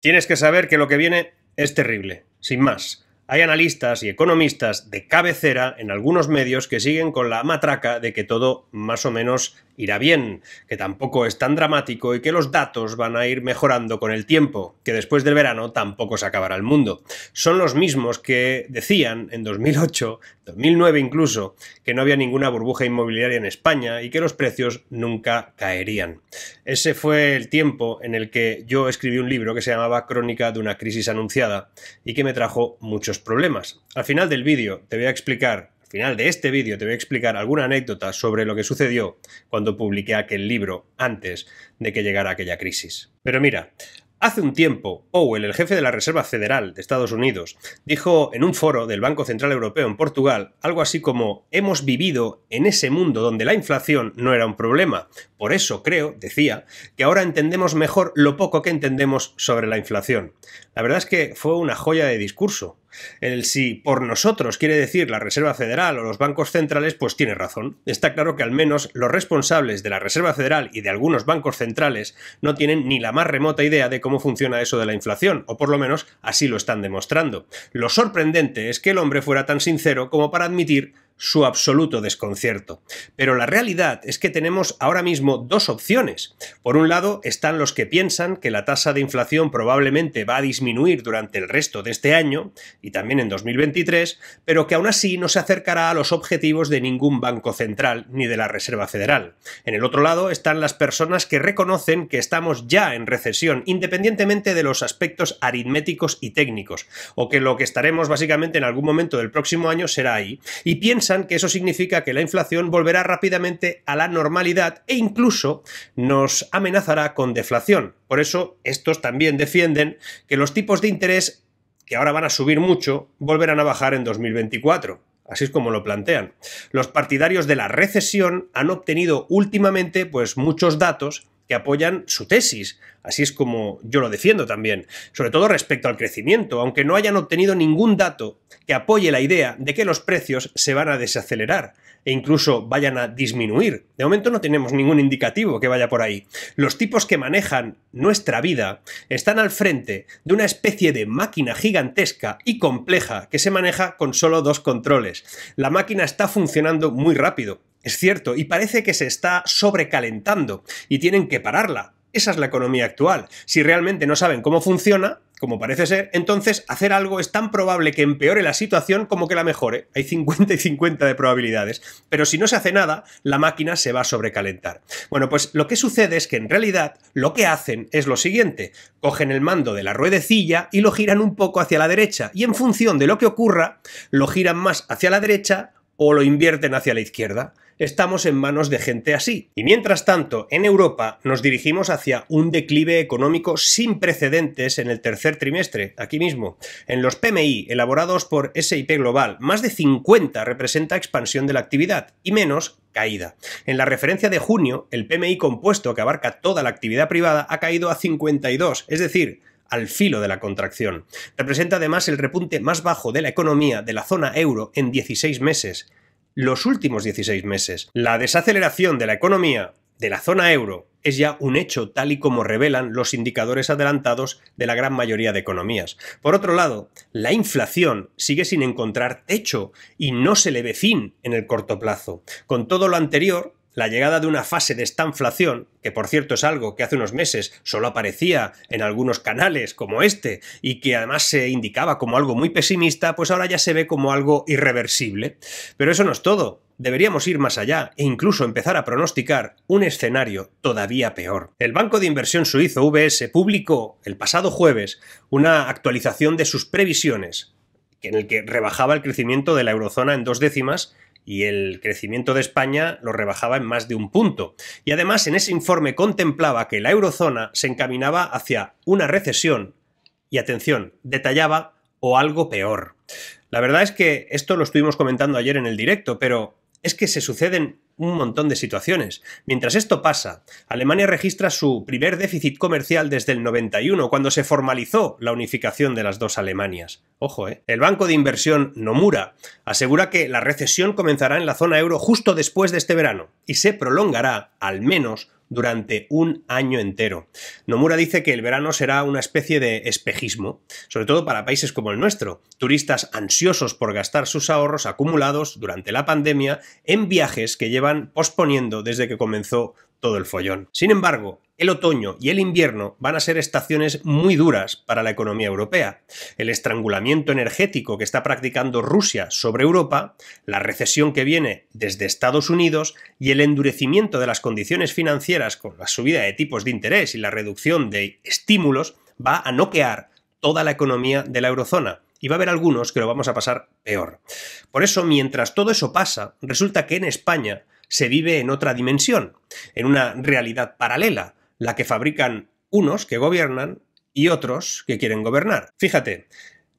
Tienes que saber que lo que viene es terrible, sin más. Hay analistas y economistas de cabecera en algunos medios que siguen con la matraca de que todo más o menos irá bien, que tampoco es tan dramático y que los datos van a ir mejorando con el tiempo, que después del verano tampoco se acabará el mundo. Son los mismos que decían en 2008, 2009 incluso, que no había ninguna burbuja inmobiliaria en España y que los precios nunca caerían. Ese fue el tiempo en el que yo escribí un libro que se llamaba Crónica de una crisis anunciada y que me trajo muchos problemas. Al final del vídeo te voy a explicar final de este vídeo te voy a explicar alguna anécdota sobre lo que sucedió cuando publiqué aquel libro antes de que llegara aquella crisis. Pero mira, Hace un tiempo, Powell, el jefe de la Reserva Federal de Estados Unidos, dijo en un foro del Banco Central Europeo en Portugal algo así como hemos vivido en ese mundo donde la inflación no era un problema. Por eso creo, decía, que ahora entendemos mejor lo poco que entendemos sobre la inflación. La verdad es que fue una joya de discurso. El si por nosotros quiere decir la Reserva Federal o los bancos centrales, pues tiene razón. Está claro que al menos los responsables de la Reserva Federal y de algunos bancos centrales no tienen ni la más remota idea de cómo funciona eso de la inflación, o por lo menos así lo están demostrando. Lo sorprendente es que el hombre fuera tan sincero como para admitir su absoluto desconcierto. Pero la realidad es que tenemos ahora mismo dos opciones. Por un lado están los que piensan que la tasa de inflación probablemente va a disminuir durante el resto de este año y también en 2023, pero que aún así no se acercará a los objetivos de ningún banco central ni de la Reserva Federal. En el otro lado están las personas que reconocen que estamos ya en recesión, independientemente de los aspectos aritméticos y técnicos, o que lo que estaremos básicamente en algún momento del próximo año será ahí, y piensan que eso significa que la inflación volverá rápidamente a la normalidad e incluso nos amenazará con deflación. Por eso, estos también defienden que los tipos de interés que ahora van a subir mucho, volverán a bajar en 2024. Así es como lo plantean. Los partidarios de la recesión han obtenido últimamente pues muchos datos que apoyan su tesis. Así es como yo lo defiendo también, sobre todo respecto al crecimiento, aunque no hayan obtenido ningún dato que apoye la idea de que los precios se van a desacelerar e incluso vayan a disminuir. De momento no tenemos ningún indicativo que vaya por ahí. Los tipos que manejan nuestra vida están al frente de una especie de máquina gigantesca y compleja que se maneja con solo dos controles. La máquina está funcionando muy rápido, es cierto, y parece que se está sobrecalentando y tienen que pararla. Esa es la economía actual. Si realmente no saben cómo funciona, como parece ser, entonces hacer algo es tan probable que empeore la situación como que la mejore. Hay 50 y 50 de probabilidades. Pero si no se hace nada, la máquina se va a sobrecalentar. Bueno, pues lo que sucede es que en realidad lo que hacen es lo siguiente. Cogen el mando de la ruedecilla y lo giran un poco hacia la derecha. Y en función de lo que ocurra, lo giran más hacia la derecha o lo invierten hacia la izquierda. Estamos en manos de gente así. Y mientras tanto, en Europa nos dirigimos hacia un declive económico sin precedentes en el tercer trimestre, aquí mismo. En los PMI elaborados por SIP Global, más de 50 representa expansión de la actividad y menos caída. En la referencia de junio, el PMI compuesto que abarca toda la actividad privada ha caído a 52, es decir, al filo de la contracción. Representa además el repunte más bajo de la economía de la zona euro en 16 meses, los últimos 16 meses. La desaceleración de la economía de la zona euro es ya un hecho tal y como revelan los indicadores adelantados de la gran mayoría de economías. Por otro lado, la inflación sigue sin encontrar techo y no se le ve fin en el corto plazo. Con todo lo anterior, la llegada de una fase de estanflación, que por cierto es algo que hace unos meses solo aparecía en algunos canales como este, y que además se indicaba como algo muy pesimista, pues ahora ya se ve como algo irreversible. Pero eso no es todo. Deberíamos ir más allá e incluso empezar a pronosticar un escenario todavía peor. El banco de inversión suizo vs publicó el pasado jueves una actualización de sus previsiones en el que rebajaba el crecimiento de la eurozona en dos décimas y el crecimiento de España lo rebajaba en más de un punto. Y además en ese informe contemplaba que la eurozona se encaminaba hacia una recesión y atención, detallaba o algo peor. La verdad es que esto lo estuvimos comentando ayer en el directo, pero es que se suceden un montón de situaciones. Mientras esto pasa, Alemania registra su primer déficit comercial desde el 91, cuando se formalizó la unificación de las dos Alemanias. Ojo, ¿eh? El banco de inversión Nomura asegura que la recesión comenzará en la zona euro justo después de este verano y se prolongará al menos durante un año entero. Nomura dice que el verano será una especie de espejismo, sobre todo para países como el nuestro, turistas ansiosos por gastar sus ahorros acumulados durante la pandemia en viajes que llevan posponiendo desde que comenzó todo el follón. Sin embargo, el otoño y el invierno van a ser estaciones muy duras para la economía europea. El estrangulamiento energético que está practicando Rusia sobre Europa, la recesión que viene desde Estados Unidos y el endurecimiento de las condiciones financieras con la subida de tipos de interés y la reducción de estímulos va a noquear toda la economía de la eurozona y va a haber algunos que lo vamos a pasar peor. Por eso, mientras todo eso pasa, resulta que en España se vive en otra dimensión, en una realidad paralela, la que fabrican unos que gobiernan y otros que quieren gobernar. Fíjate,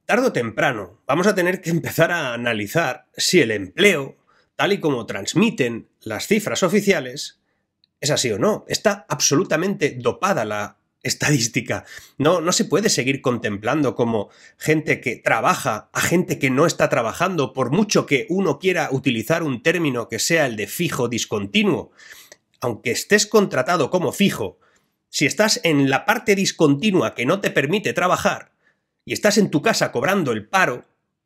tarde o temprano vamos a tener que empezar a analizar si el empleo, tal y como transmiten las cifras oficiales, es así o no. Está absolutamente dopada la estadística. No, no se puede seguir contemplando como gente que trabaja a gente que no está trabajando, por mucho que uno quiera utilizar un término que sea el de fijo discontinuo. Aunque estés contratado como fijo, si estás en la parte discontinua que no te permite trabajar y estás en tu casa cobrando el paro,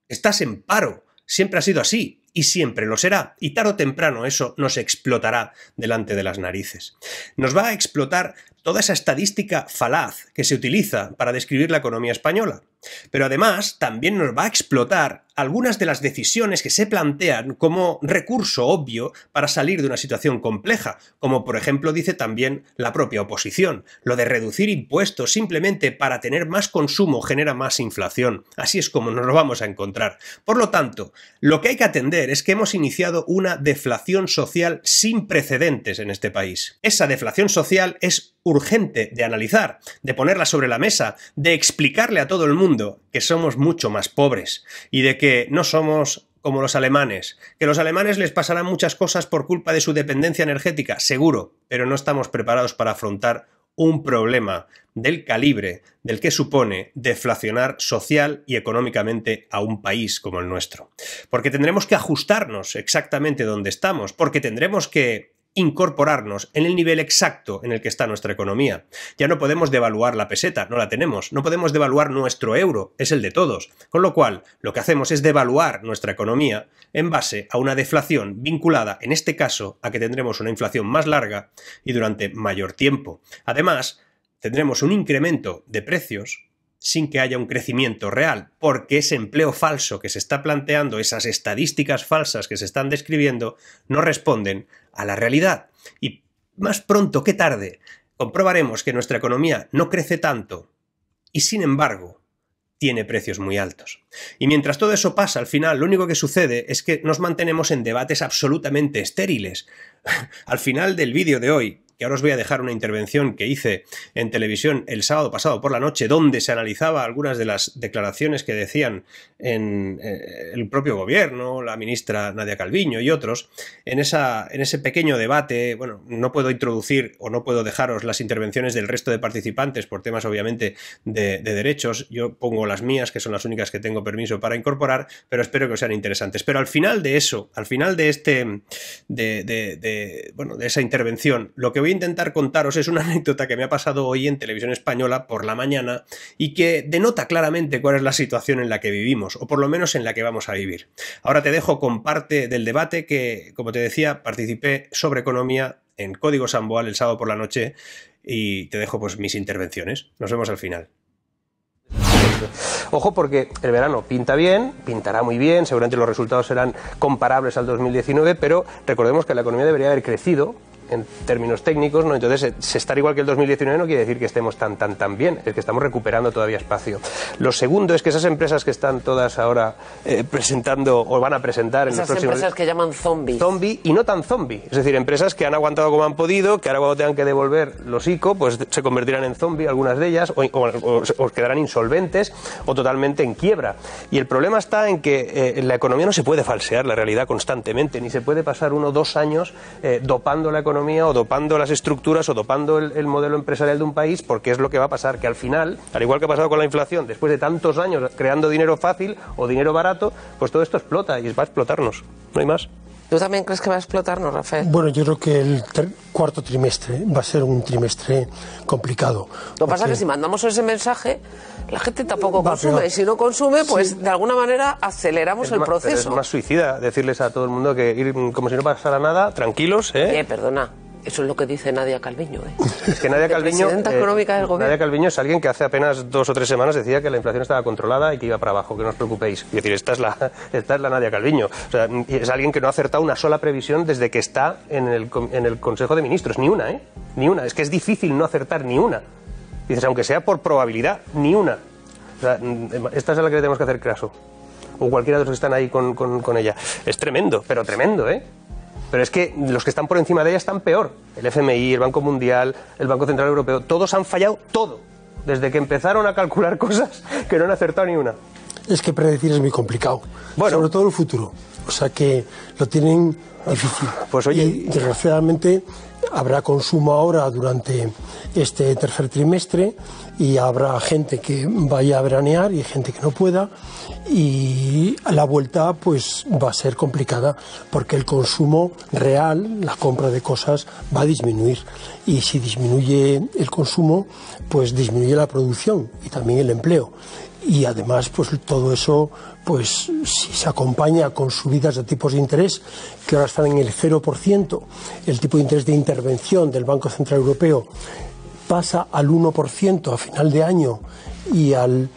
estás en paro. Siempre ha sido así y siempre lo será, y tarde o temprano eso nos explotará delante de las narices. Nos va a explotar toda esa estadística falaz que se utiliza para describir la economía española. Pero además también nos va a explotar algunas de las decisiones que se plantean como recurso obvio para salir de una situación compleja, como por ejemplo dice también la propia oposición. Lo de reducir impuestos simplemente para tener más consumo genera más inflación. Así es como nos lo vamos a encontrar. Por lo tanto, lo que hay que atender es que hemos iniciado una deflación social sin precedentes en este país. Esa deflación social es urgente de analizar, de ponerla sobre la mesa, de explicarle a todo el mundo que somos mucho más pobres y de que no somos como los alemanes. Que los alemanes les pasarán muchas cosas por culpa de su dependencia energética, seguro, pero no estamos preparados para afrontar un problema del calibre del que supone deflacionar social y económicamente a un país como el nuestro. Porque tendremos que ajustarnos exactamente donde estamos, porque tendremos que incorporarnos en el nivel exacto en el que está nuestra economía. Ya no podemos devaluar la peseta, no la tenemos, no podemos devaluar nuestro euro, es el de todos. Con lo cual, lo que hacemos es devaluar nuestra economía en base a una deflación vinculada, en este caso, a que tendremos una inflación más larga y durante mayor tiempo. Además, tendremos un incremento de precios sin que haya un crecimiento real, porque ese empleo falso que se está planteando, esas estadísticas falsas que se están describiendo, no responden a la realidad. Y más pronto que tarde comprobaremos que nuestra economía no crece tanto y sin embargo tiene precios muy altos. Y mientras todo eso pasa, al final lo único que sucede es que nos mantenemos en debates absolutamente estériles. al final del vídeo de hoy, ahora os voy a dejar una intervención que hice en televisión el sábado pasado por la noche, donde se analizaba algunas de las declaraciones que decían en eh, el propio gobierno, la ministra Nadia Calviño y otros, en, esa, en ese pequeño debate. Bueno, no puedo introducir o no puedo dejaros las intervenciones del resto de participantes por temas, obviamente, de, derechos. Yo pongo las mías, que son las únicas que tengo permiso para incorporar, pero espero que os sean interesantes. Pero al final de eso, al final de este, de, de esa intervención, lo que voy intentar contaros es una anécdota que me ha pasado hoy en televisión española por la mañana y que denota claramente cuál es la situación en la que vivimos, o por lo menos en la que vamos a vivir. Ahora te dejo con parte del debate que, como te decía, participé sobre economía en Código Samboal el sábado por la noche y te dejo pues mis intervenciones. Nos vemos al final. Ojo porque el verano pinta bien, pintará muy bien, seguramente los resultados serán comparables al 2019, pero recordemos que la economía debería haber crecido en términos técnicos, ¿no? Entonces, eh, estar igual que el 2019 no quiere decir que estemos tan, tan, tan bien, es que estamos recuperando todavía espacio. Lo segundo es que esas empresas que están todas ahora eh, presentando o van a presentar en esas los próximos... empresas que llaman zombies. Zombie y no tan zombie, es decir, empresas que han aguantado como han podido, que ahora cuando tengan que devolver los ICO, pues se convertirán en zombie algunas de ellas, o, quedarán insolventes o totalmente en quiebra. Y el problema está en que eh, la economía no se puede falsear la realidad constantemente, ni se puede pasar uno o dos años dopando la economía o dopando las estructuras o dopando el, el, modelo empresarial de un país, porque es lo que va a pasar, que al final, al igual que ha pasado con la inflación, después de tantos años creando dinero fácil o dinero barato, pues todo esto explota y va a explotarnos. No hay más. ¿Tú también crees que va a explotarnos, no, Rafael? Bueno, yo creo que el cuarto trimestre va a ser un trimestre complicado. Lo que pasa es que si mandamos ese mensaje, la gente tampoco consume. y si no consume, pues de alguna manera aceleramos el proceso. Es más suicida decirles a todo el mundo que ir como si no pasara nada, tranquilos. ¿eh? Eh, perdona. Eso es lo que dice Nadia Calviño. ¿eh? Es que eh, Nadia Calviño, es alguien que hace apenas dos o tres semanas decía que la inflación estaba controlada y que iba para abajo, que no os preocupéis. Es decir, esta es la, esta es la Nadia Calviño. es alguien que no ha acertado una sola previsión desde que está en el, Consejo de Ministros. Ni una, ¿eh? Ni una. Es que es difícil no acertar ni una. Dices, aunque sea por probabilidad, ni una. Mm, esta es la que le tenemos que hacer caso. O cualquiera de los que están ahí con ella. Es tremendo, pero tremendo, ¿eh? Pero es que los que están por encima de ella están peor. El FMI, el Banco Mundial, el Banco Central Europeo, todos han fallado todo. Desde que empezaron a calcular cosas que no han acertado ni una. Es que predecir es muy complicado. Sobre todo el futuro. O sea que lo tienen pues difícil. Pues oye. Y, desgraciadamente habrá consumo ahora durante este tercer trimestre y habrá gente que vaya a veranear y gente que no pueda y la vuelta pues va a ser complicada porque el consumo real, la compra de cosas va a disminuir y si disminuye el consumo pues disminuye la producción y también el empleo y además pues todo eso pues si se acompaña con subidas de tipos de interés que ahora están en el 0%, el tipo de interés de intervención del Banco Central Europeo pasa al 1% a final de año y al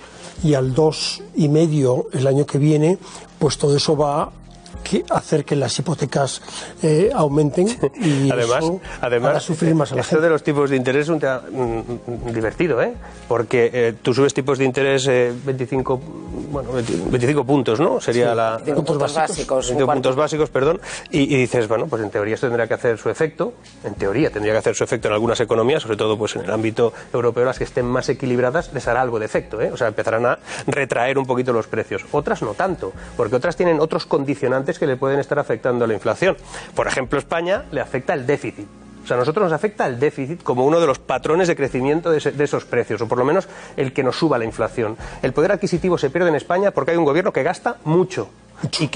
y al 2,5 el año que viene, pues todo eso va que hacer que las hipotecas eh, aumenten y además, sufrir más a la esto de los tipos de interés es un tema mm, mm, divertido, ¿eh? Porque eh, tú subes tipos de interés 25 eh, bueno, 25 puntos, ¿no? Sería la... Puntos básicos. 25 puntos básicos, perdón. Y, dices, bueno, pues en teoría esto tendría que hacer su efecto, en teoría tendría que hacer su efecto en algunas economías, sobre todo pues en el ámbito europeo, las que estén más equilibradas les hará algo de efecto, ¿eh? O sea, empezarán a retraer un poquito los precios. Otras no tanto, porque otras tienen otros condicionantes que le pueden estar afectando a la inflación. Por ejemplo, España le afecta el déficit o sea, a nosotros nos afecta el déficit como uno de los patrones de crecimiento de, de esos precios, o por lo menos el que nos suba la inflación. El poder adquisitivo se pierde en España porque hay un gobierno que gasta mucho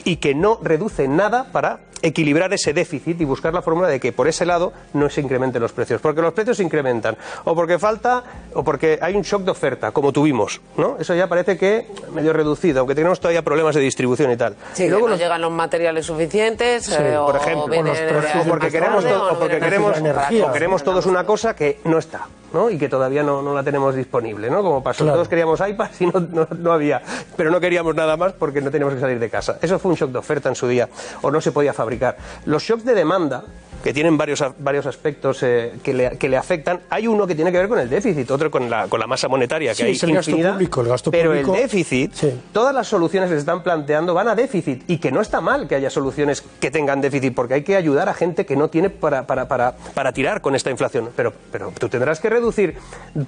y, que no reduce nada para equilibrar ese déficit y buscar la fórmula de que por ese lado no se incrementen los precios, porque los precios se incrementan, o porque falta, o porque hay un shock de oferta, como tuvimos, ¿no? Eso ya parece que medio reducido, aunque tenemos todavía problemas de distribución y tal. Sí, luego no llegan los materiales suficientes, eh, por ejemplo, o, porque queremos, o, porque o queremos todos una cosa que no está y que todavía no, la tenemos disponible, ¿no? como pasó. Todos queríamos iPads y no, no, había, pero no queríamos nada más porque no teníamos que salir de casa. Eso fue un shock de oferta en su día, o no se podía fabricar. Los shocks de demanda que tienen varios, varios aspectos eh, que, le, afectan. Hay uno que tiene que ver con el déficit, otro con la, con la masa monetaria, que hay es el gasto público, pero el déficit, todas las soluciones que se están planteando van a déficit, y que no está mal que haya soluciones que tengan déficit, porque hay que ayudar a gente que no tiene para, para, para, para tirar con esta inflación. Pero, pero tú tendrás que reducir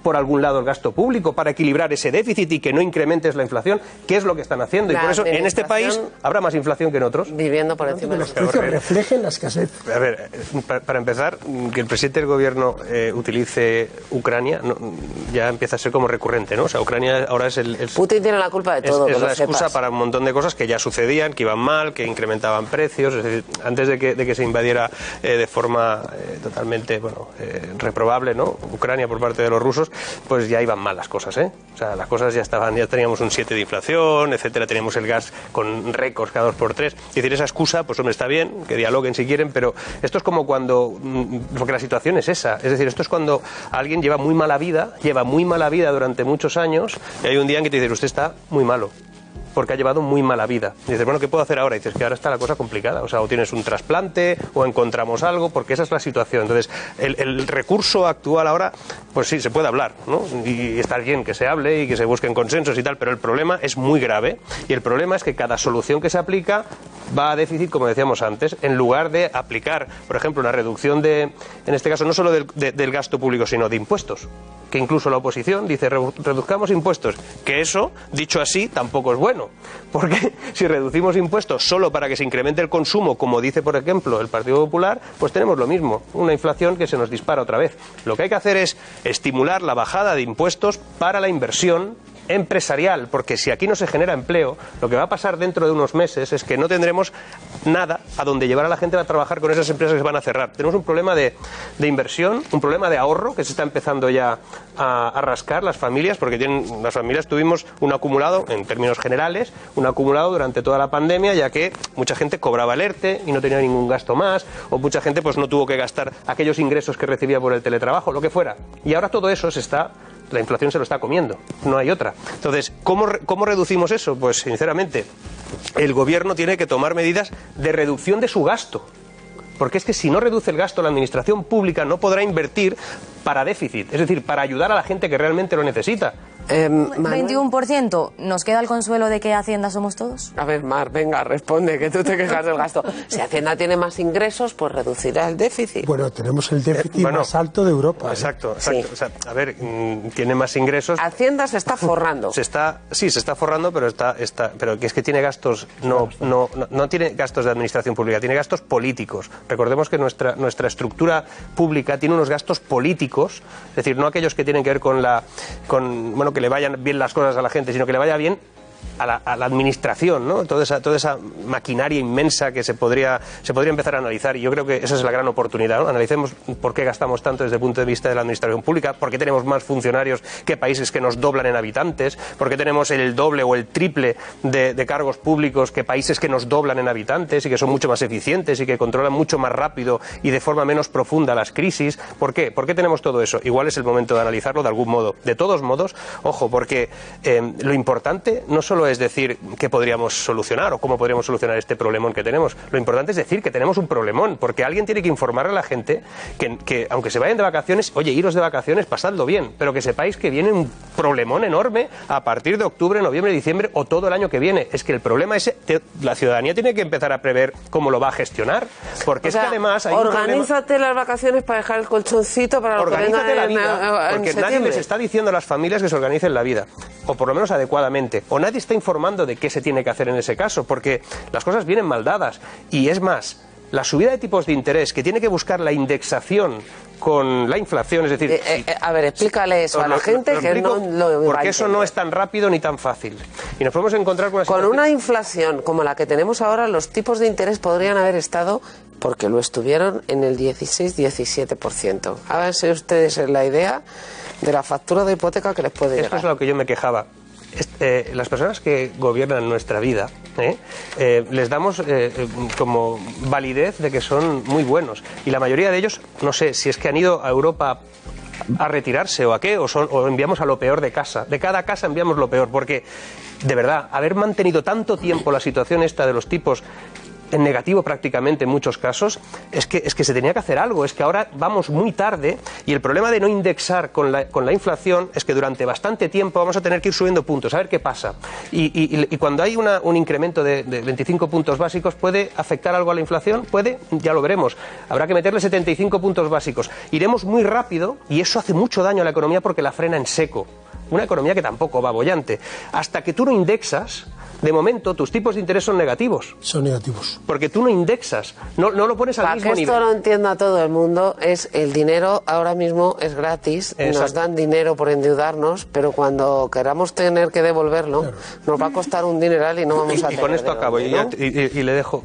por algún lado el gasto público para equilibrar ese déficit y que no incrementes la inflación, que es lo que están haciendo. y por eso en este país habrá más inflación que en otros. Viviendo por encima de los precios reflejen la escasez. A ver, para, empezar, que el presidente del gobierno eh, utilice Ucrania ya empieza a ser como recurrente, ¿no? O sea, Ucrania ahora es el. Putin tiene la culpa de todo. Es, la excusa para un montón de cosas que ya sucedían, que iban mal, que incrementaban precios. Es decir, antes de que, se invadiera eh, de forma eh, totalmente, bueno, reprobable, ¿no? Ucrania por parte de los rusos, pues ya iban mal las cosas, ¿eh? O sea, las cosas ya estaban, ya teníamos un 7 de inflación, etcétera, teníamos el gas con récords cada dos por tres. Es decir, esa excusa, pues hombre, está bien, que dialoguen si quieren, pero esto es como como cuando, mm, porque la situación es esa, es decir, esto es cuando alguien lleva muy mala vida, lleva muy mala vida durante muchos años y hay un día en que te dices, usted está muy malo, porque ha llevado muy mala vida. Y dices, bueno, ¿qué puedo hacer ahora? Y dices que ahora está la cosa complicada. O sea, o tienes un trasplante, o encontramos algo, porque esa es la situación. Entonces, el, el recurso actual ahora, pues sí, se puede hablar, ¿no? Y está bien que se hable y que se busquen consensos y tal, pero el problema es muy grave. Y el problema es que cada solución que se aplica va a déficit, como decíamos antes, en lugar de aplicar, por ejemplo, una reducción de, en este caso, no solo del, gasto público, sino de impuestos. Que incluso la oposición dice reduzcamos impuestos. Que eso, dicho así, tampoco es bueno. Porque si reducimos impuestos solo para que se incremente el consumo, como dice, por ejemplo, el Partido Popular, pues tenemos lo mismo. Una inflación que se nos dispara otra vez. Lo que hay que hacer es estimular la bajada de impuestos para la inversión empresarial, porque si aquí no se genera empleo, lo que va a pasar dentro de unos meses es que no tendremos nada a donde llevar a la gente a trabajar con esas empresas que se van a cerrar. Tenemos un problema de, inversión, un problema de ahorro que se está empezando ya a, rascar las familias, porque tienen, las familias tuvimos un acumulado, en términos generales, un acumulado durante toda la pandemia, ya que mucha gente cobraba alerte y no tenía ningún gasto más, o mucha gente pues no tuvo que gastar aquellos ingresos que recibía por el teletrabajo, lo que fuera. Y ahora todo eso se está la inflación se lo está comiendo, no hay otra. Entonces, ¿cómo, cómo reducimos eso? Pues sinceramente, el gobierno tiene que tomar medidas de reducción de su gasto porque es que si no reduce el gasto, la administración pública no podrá invertir para déficit, es decir, para ayudar a la gente que realmente lo necesita. 21%. Em, ¿Nos queda el consuelo de que Hacienda somos todos? A ver, Mar, venga, responde, que tú te quejas del gasto. Si Hacienda tiene más ingresos, pues reducirá el déficit. Bueno, tenemos el déficit eh, más alto de Europa. ¿eh? Exacto, exacto. O sea, a ver, mm, tiene más ingresos. Hacienda se está forrando. Se está, sí, se está forrando, pero está, está, pero es que tiene gastos, no, no, tiene gastos de administración pública, tiene gastos políticos. Recordemos que nuestra, nuestra estructura pública tiene unos gastos políticos, es decir, no aquellos que tienen que ver con la, con, que le vayan bien las cosas a la gente, sino que le vaya bien a la, administración, ¿no? toda, esa, toda esa maquinaria inmensa que se podría, se podría empezar a analizar. Y yo creo que esa es la gran oportunidad. Analicemos por qué gastamos tanto desde el punto de vista de la administración pública, por qué tenemos más funcionarios que países que nos doblan en habitantes, por qué tenemos el doble o el triple de, cargos públicos que países que nos doblan en habitantes y que son mucho más eficientes y que controlan mucho más rápido y de forma menos profunda las crisis. ¿Por qué? ¿Por qué tenemos todo eso? Igual es el momento de analizarlo de algún modo. De todos modos, ojo, porque eh, lo importante no solo es decir qué podríamos solucionar o cómo podríamos solucionar este problemón que tenemos. Lo importante es decir que tenemos un problemón, porque alguien tiene que informar a la gente que, aunque se vayan de vacaciones, oye, iros de vacaciones, pasadlo bien, pero que sepáis que viene un problemón enorme a partir de octubre, noviembre, diciembre o todo el año que viene. Es que el problema es que la ciudadanía tiene que empezar a prever cómo lo va a gestionar, porque es que además hay organízate las vacaciones para dejar el colchoncito para lo que la vida, porque nadie les está diciendo a las familias que se organicen la vida, o por lo menos adecuadamente, o nadie está informando de qué se tiene que hacer en ese caso, porque las cosas vienen mal dadas. Y es más, la subida de tipos de interés que tiene que buscar la indexación con la inflación, es decir... Eh, eh, eh, a ver, explícale eso a la gente que no lo Porque eso no es tan rápido ni tan fácil. Y nos podemos encontrar con una Con una inflación como la que tenemos ahora, los tipos de interés podrían haber estado, porque lo estuvieron, en el 16-17%. Háganse ustedes la idea de la factura de hipoteca que les puede llegar. Esto es lo que yo me quejaba. Eh, las personas que gobiernan nuestra vida ¿eh? Eh, les damos como validez de que son muy buenos. Y la mayoría de ellos, no sé, si es que han ido a Europa a retirarse o a qué, o, o enviamos a lo peor de casa. De cada casa enviamos lo peor, porque de verdad, haber mantenido tanto tiempo la situación esta de los tipos en negativo prácticamente en muchos casos, es que, se tenía que hacer algo, es que ahora vamos muy tarde y el problema de no indexar con la, inflación es que durante bastante tiempo vamos a tener que ir subiendo puntos, a ver qué pasa. Y, cuando hay un incremento de, de, 25 puntos básicos, ¿puede afectar algo a la inflación? Puede, ya lo veremos. Habrá que meterle 75 puntos básicos. Iremos muy rápido y eso hace mucho daño a la economía porque la frena en seco. Una economía que tampoco va bollante. Hasta que tú no indexas, de momento tus tipos de interés son negativos. Son negativos. Porque tú no indexas, no, lo pones al Para mismo que esto lo a todo el mundo, es el dinero ahora mismo es gratis, nos dan dinero por endeudarnos, pero cuando queramos tener que devolverlo, nos va a costar un dineral y no vamos a tener. Y con esto acabo, y, y, le dejo.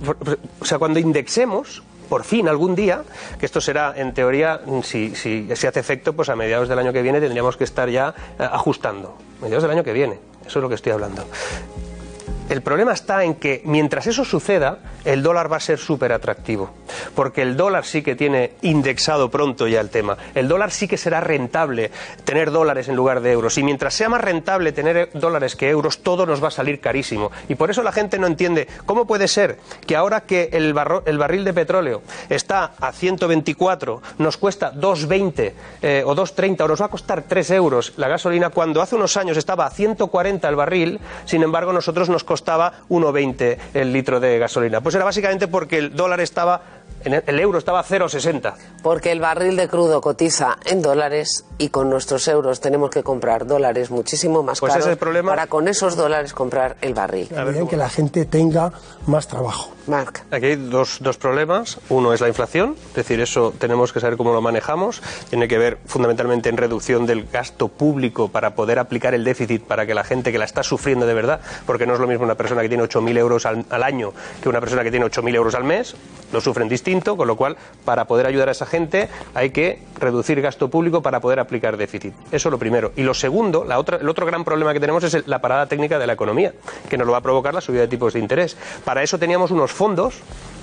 O sea, cuando indexemos, por fin algún día, que esto será en teoría, si, si, si, hace efecto, pues a mediados del año que viene tendríamos que estar ya eh, ajustando. Mediados del año que viene, eso es lo que estoy hablando. El problema está en que mientras eso suceda, el dólar va a ser súper atractivo porque el dólar sí que tiene indexado pronto ya el tema. El dólar sí que será rentable tener dólares en lugar de euros. Y mientras sea más rentable tener dólares que euros, todo nos va a salir carísimo. Y por eso la gente no entiende cómo puede ser que ahora que el, barril de petróleo está a 124, nos cuesta 2,20 eh, o 2,30, o nos va a costar 3 euros la gasolina, cuando hace unos años estaba a 140 el barril, sin embargo, nosotros nos costaba 1,20 el litro de gasolina. Pues era básicamente porque el dólar estaba el euro estaba a 0,60. Porque el barril de crudo cotiza en dólares y con nuestros euros tenemos que comprar dólares muchísimo más pues caros ese es el problema. para con esos dólares comprar el barril. A ver, que la gente tenga más trabajo. Marc. Aquí hay dos, dos problemas. Uno es la inflación, es decir, eso tenemos que saber cómo lo manejamos. Tiene que ver fundamentalmente en reducción del gasto público para poder aplicar el déficit para que la gente que la está sufriendo de verdad, porque no es lo mismo una persona que tiene 8.000 euros al, año que una persona que tiene 8.000 euros al mes, lo sufren distinto con lo cual para poder ayudar a esa gente hay que reducir gasto público para poder aplicar déficit. Eso lo primero. Y lo segundo, la otra, el otro gran problema que tenemos es la parada técnica de la economía, que nos lo va a provocar la subida de tipos de interés. Para eso teníamos unos fondos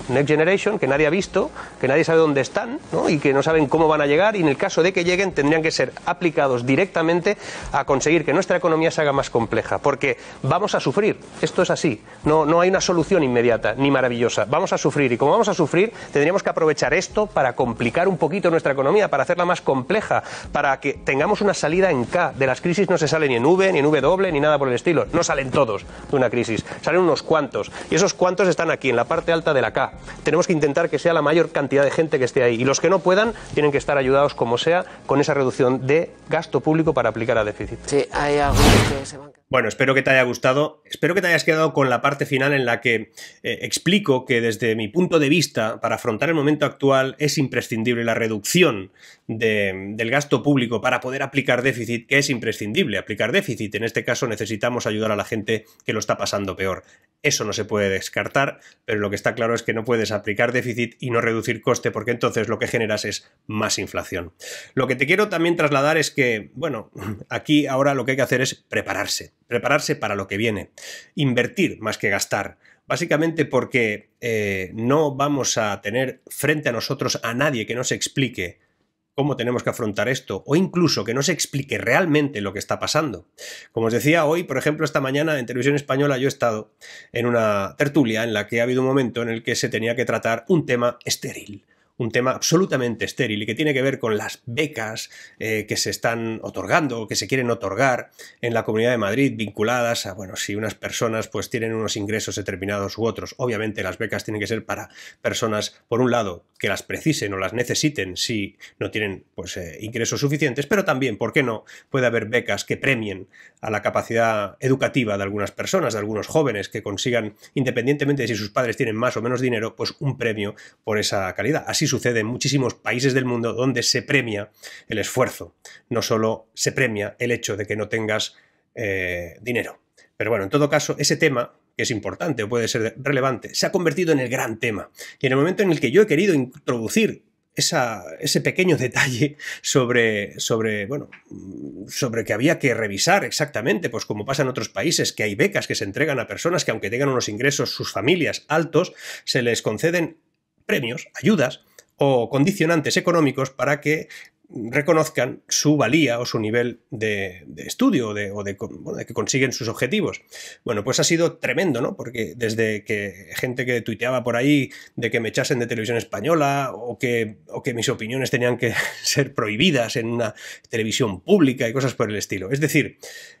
Next Generation, que nadie ha visto, que nadie sabe dónde están y que no saben cómo van a llegar y en el caso de que lleguen tendrían que ser aplicados directamente a conseguir que nuestra economía se haga más compleja, porque vamos a sufrir, esto es así, no, no hay una solución inmediata ni maravillosa, vamos a sufrir y como vamos a sufrir tendríamos que aprovechar esto para complicar un poquito nuestra economía, para hacerla más compleja, para que tengamos una salida en K, de las crisis no se sale ni en V, ni en W... ni nada por el estilo, no salen todos de una crisis, salen unos cuantos y esos cuantos están aquí en la parte alta de la K tenemos que intentar que sea la mayor cantidad de gente que esté ahí. Y los que no puedan tienen que estar ayudados como sea con esa reducción de gasto público para aplicar a déficit. Sí, hay algo que se banca. Bueno, espero que te haya gustado. Espero que te hayas quedado con la parte final en la que eh, explico que desde mi punto de vista, para afrontar el momento actual, es imprescindible la reducción de, del gasto público para poder aplicar déficit, que es imprescindible aplicar déficit. En este caso necesitamos ayudar a la gente que lo está pasando peor. Eso no se puede descartar, pero lo que está claro es que no puedes aplicar déficit y no reducir coste, porque entonces lo que generas es más inflación. Lo que te quiero también trasladar es que, bueno, aquí ahora lo que hay que hacer es prepararse, prepararse para lo que viene, invertir más que gastar básicamente porque eh, no vamos a tener frente a nosotros a nadie que nos explique cómo tenemos que afrontar esto, o incluso que no se explique realmente lo que está pasando. Como os decía, hoy, por ejemplo, esta mañana en televisión española yo he estado en una tertulia en la que ha habido un momento en el que se tenía que tratar un tema estéril un tema absolutamente estéril y que tiene que ver con las becas eh, que se están otorgando, o que se quieren otorgar en la Comunidad de Madrid, vinculadas a, bueno, si unas personas pues tienen unos ingresos determinados u otros. Obviamente las becas tienen que ser para personas, por un lado, que las precisen o las necesiten si no tienen pues, eh, ingresos suficientes, pero también, ¿por qué no? Puede haber becas que premien a la capacidad educativa de algunas personas, de algunos jóvenes que consigan, independientemente de si sus padres tienen más o menos dinero, pues un premio por esa calidad. Así sucede en muchísimos países del mundo donde se premia el esfuerzo, no solo se premia el hecho de que no tengas eh, dinero. Pero bueno, en todo caso, ese tema que es importante o puede ser relevante, se ha convertido en el gran tema. Y en el momento en el que yo he querido introducir ese pequeño detalle sobre, sobre, bueno, sobre que había que revisar exactamente, pues como pasa en otros países, que hay becas que se entregan a personas que aunque tengan unos ingresos sus familias altos, se les conceden premios, ayudas, o condicionantes económicos para que reconozcan su valía o su nivel de, estudio o de, que consiguen sus objetivos. Bueno, pues ha sido tremendo, ¿no? Porque desde que gente que tuiteaba por ahí de que me echasen de televisión española o que, o que mis opiniones tenían que ser prohibidas en una televisión pública y cosas por el estilo. Es decir,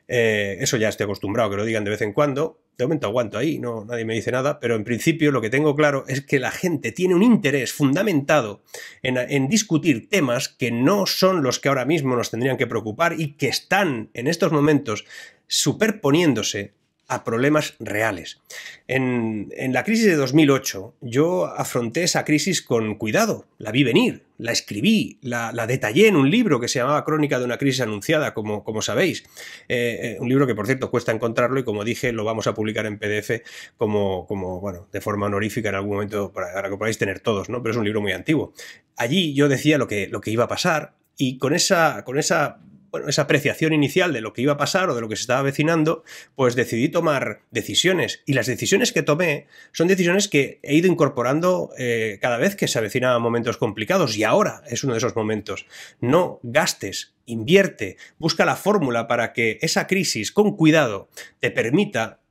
eh, eso ya estoy acostumbrado que lo digan de vez en cuando, de momento aguanto ahí, no, nadie me dice nada, pero en principio lo que tengo claro es que la gente tiene un interés fundamentado en, en, discutir temas que no son los que ahora mismo nos tendrían que preocupar y que están en estos momentos superponiéndose a problemas reales. En, la crisis de 2008 yo afronté esa crisis con cuidado, la vi venir, la escribí, la, detallé en un libro que se llamaba Crónica de una crisis anunciada, como, como sabéis. Eh, eh, un libro que, por cierto, cuesta encontrarlo y, como dije, lo vamos a publicar en PDF como, como bueno, de forma honorífica en algún momento para, para que podáis tener todos, ¿no? Pero es un libro muy antiguo. Allí yo decía lo que, lo que iba a pasar y con esa, con esa bueno, esa apreciación inicial de lo que iba a pasar o de lo que se estaba avecinando, pues decidí tomar decisiones. Y las decisiones que tomé son decisiones que he ido incorporando eh, cada vez que se avecinaban momentos complicados. Y ahora es uno de esos momentos. No gastes invierte, busca la fórmula para que esa crisis con cuidado te permita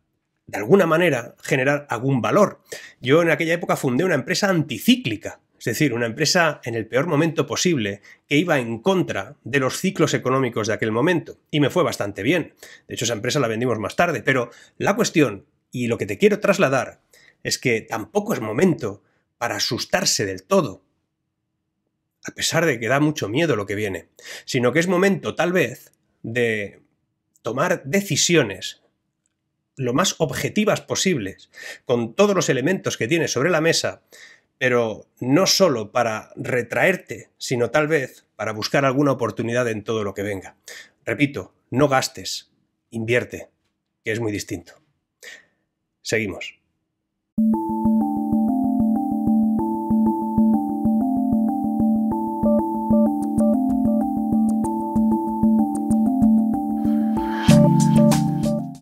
de alguna manera generar algún valor. Yo en aquella época fundé una empresa anticíclica es decir, una empresa en el peor momento posible que iba en contra de los ciclos económicos de aquel momento. Y me fue bastante bien. De hecho, esa empresa la vendimos más tarde. Pero la cuestión, y lo que te quiero trasladar, es que tampoco es momento para asustarse del todo. A pesar de que da mucho miedo lo que viene. Sino que es momento, tal vez, de tomar decisiones lo más objetivas posibles, con todos los elementos que tiene sobre la mesa, pero no solo para retraerte, sino tal vez para buscar alguna oportunidad en todo lo que venga. Repito, no gastes, invierte, que es muy distinto. Seguimos.